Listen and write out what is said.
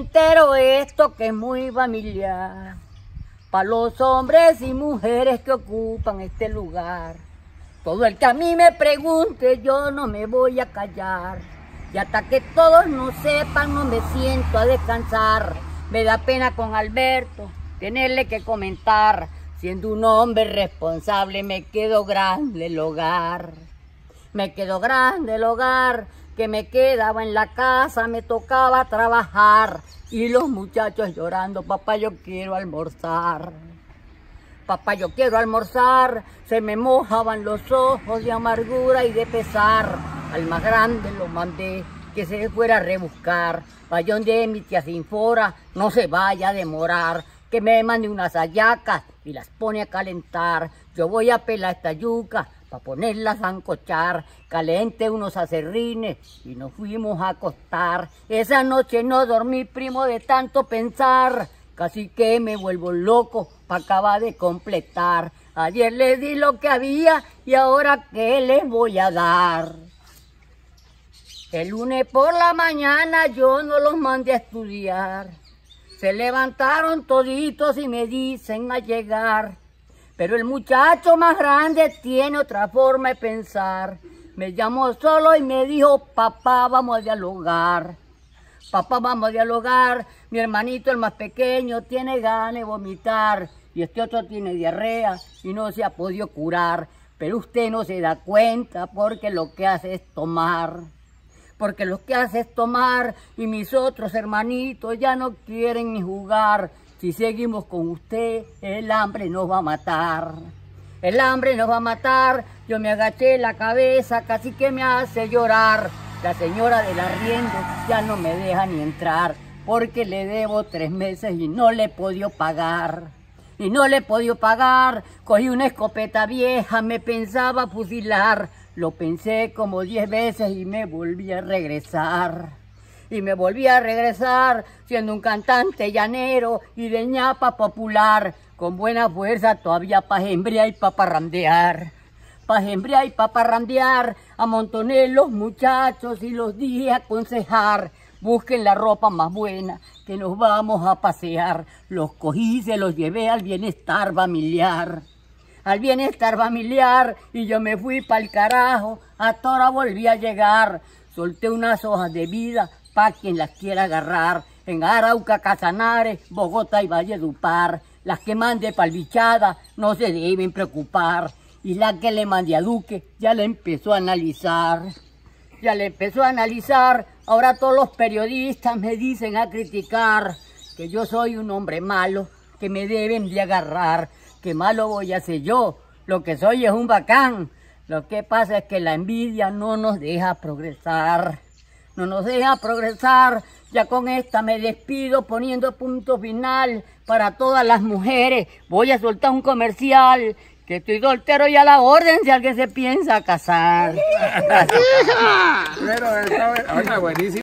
entero esto que es muy familiar para los hombres y mujeres que ocupan este lugar. Todo el que a mí me pregunte, yo no me voy a callar. Y hasta que todos no sepan, no me siento a descansar. Me da pena con Alberto tenerle que comentar. Siendo un hombre responsable, me quedo grande el hogar. Me quedo grande el hogar que me quedaba en la casa me tocaba trabajar y los muchachos llorando, papá yo quiero almorzar. Papá yo quiero almorzar, se me mojaban los ojos de amargura y de pesar. Al más grande lo mandé que se fuera a rebuscar. Vaya donde mi tía Sinfora no se vaya a demorar. Que me mande unas ayacas y las pone a calentar. Yo voy a pelar esta yuca para ponerlas a ancochar, caliente unos acerrines y nos fuimos a acostar. Esa noche no dormí, primo, de tanto pensar, casi que me vuelvo loco para acabar de completar. Ayer les di lo que había y ahora qué les voy a dar. El lunes por la mañana yo no los mandé a estudiar. Se levantaron toditos y me dicen a llegar. Pero el muchacho más grande tiene otra forma de pensar. Me llamó solo y me dijo, papá, vamos a dialogar. Papá, vamos a dialogar. Mi hermanito, el más pequeño, tiene ganas de vomitar. Y este otro tiene diarrea y no se ha podido curar. Pero usted no se da cuenta porque lo que hace es tomar. Porque lo que hace es tomar y mis otros hermanitos ya no quieren ni jugar. Si seguimos con usted, el hambre nos va a matar. El hambre nos va a matar, yo me agaché la cabeza, casi que me hace llorar. La señora del arriendo ya no me deja ni entrar, porque le debo tres meses y no le he podido pagar. Y no le he podido pagar, cogí una escopeta vieja, me pensaba fusilar. Lo pensé como diez veces y me volví a regresar y me volví a regresar siendo un cantante llanero y de ñapa popular, con buena fuerza todavía pa' jembrear y pa' parrandear. Pa' jembrear y pa' parrandear, amontoné los muchachos y los dije aconsejar. Busquen la ropa más buena, que nos vamos a pasear. Los cogí, se los llevé al bienestar familiar al bienestar familiar y yo me fui pa'l carajo, a ahora volví a llegar, solté unas hojas de vida Pa' quien las quiera agarrar, en Arauca, Casanares, Bogotá y Valledupar. Las que mande palvichada no se deben preocupar. Y la que le mande a Duque ya le empezó a analizar. Ya le empezó a analizar. Ahora todos los periodistas me dicen a criticar que yo soy un hombre malo, que me deben de agarrar. Que malo voy a ser yo. Lo que soy es un bacán. Lo que pasa es que la envidia no nos deja progresar no nos deja progresar. Ya con esta me despido poniendo punto final para todas las mujeres. Voy a soltar un comercial que estoy soltero y a la orden si alguien se piensa casar. Pero está buenísimo.